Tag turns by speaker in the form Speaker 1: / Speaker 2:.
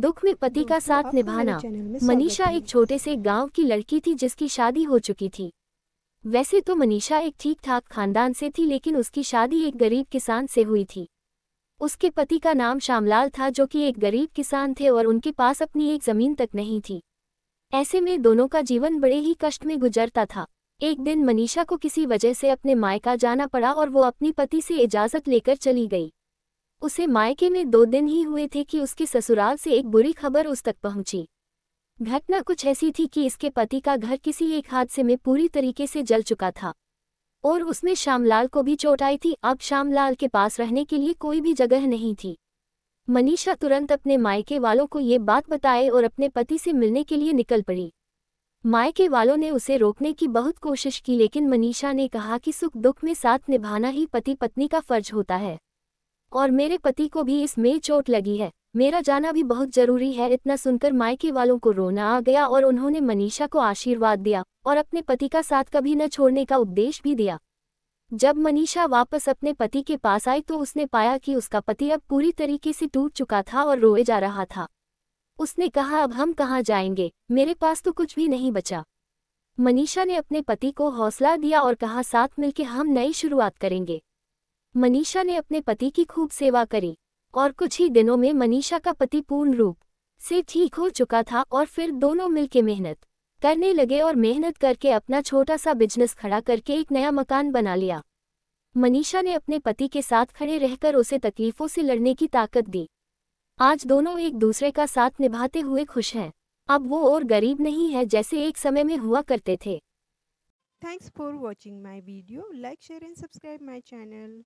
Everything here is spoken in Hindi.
Speaker 1: दुख में पति का साथ निभाना मनीषा एक छोटे से गांव की लड़की थी जिसकी शादी हो चुकी थी वैसे तो मनीषा एक ठीक ठाक खानदान से थी लेकिन उसकी शादी एक गरीब किसान से हुई थी उसके पति का नाम श्यामलाल था जो कि एक गरीब किसान थे और उनके पास अपनी एक जमीन तक नहीं थी ऐसे में दोनों का जीवन बड़े ही कष्ट में गुजरता था एक दिन मनीषा को किसी वजह से अपने मायका जाना पड़ा और वो अपने पति से इजाज़त लेकर चली गई उसे मायके में दो दिन ही हुए थे कि उसके ससुराल से एक बुरी खबर उस तक पहुंची घटना कुछ ऐसी थी कि इसके पति का घर किसी एक हादसे में पूरी तरीके से जल चुका था और उसमें श्यामलाल को भी चोट आई थी अब श्यामलाल के पास रहने के लिए कोई भी जगह नहीं थी मनीषा तुरंत अपने मायके वालों को ये बात बताए और अपने पति से मिलने के लिए निकल पड़ी मायके वालों ने उसे रोकने की बहुत कोशिश की लेकिन मनीषा ने कहा कि सुख दुख में साथ निभाना ही पति पत्नी का फर्ज होता है और मेरे पति को भी इसमें चोट लगी है मेरा जाना भी बहुत जरूरी है इतना सुनकर मायके वालों को रोना आ गया और उन्होंने मनीषा को आशीर्वाद दिया और अपने पति का साथ कभी न छोड़ने का उपदेश भी दिया जब मनीषा वापस अपने पति के पास आई तो उसने पाया कि उसका पति अब पूरी तरीके से टूट चुका था और रोए जा रहा था उसने कहा अब हम कहाँ जाएंगे मेरे पास तो कुछ भी नहीं बचा मनीषा ने अपने पति को हौसला दिया और कहा साथ मिलकर हम नई शुरुआत करेंगे मनीषा ने अपने पति की खूब सेवा करी और कुछ ही दिनों में मनीषा का पति पूर्ण रूप से ठीक हो चुका था और फिर दोनों मिलके मेहनत करने लगे और मेहनत करके अपना छोटा सा बिजनेस खड़ा करके एक नया मकान बना लिया मनीषा ने अपने पति के साथ खड़े रहकर उसे तकलीफों से लड़ने की ताकत दी आज दोनों एक दूसरे का साथ निभाते हुए खुश हैं अब वो और गरीब नहीं है जैसे एक समय में हुआ करते थे thanks for watching my video like share and subscribe my channel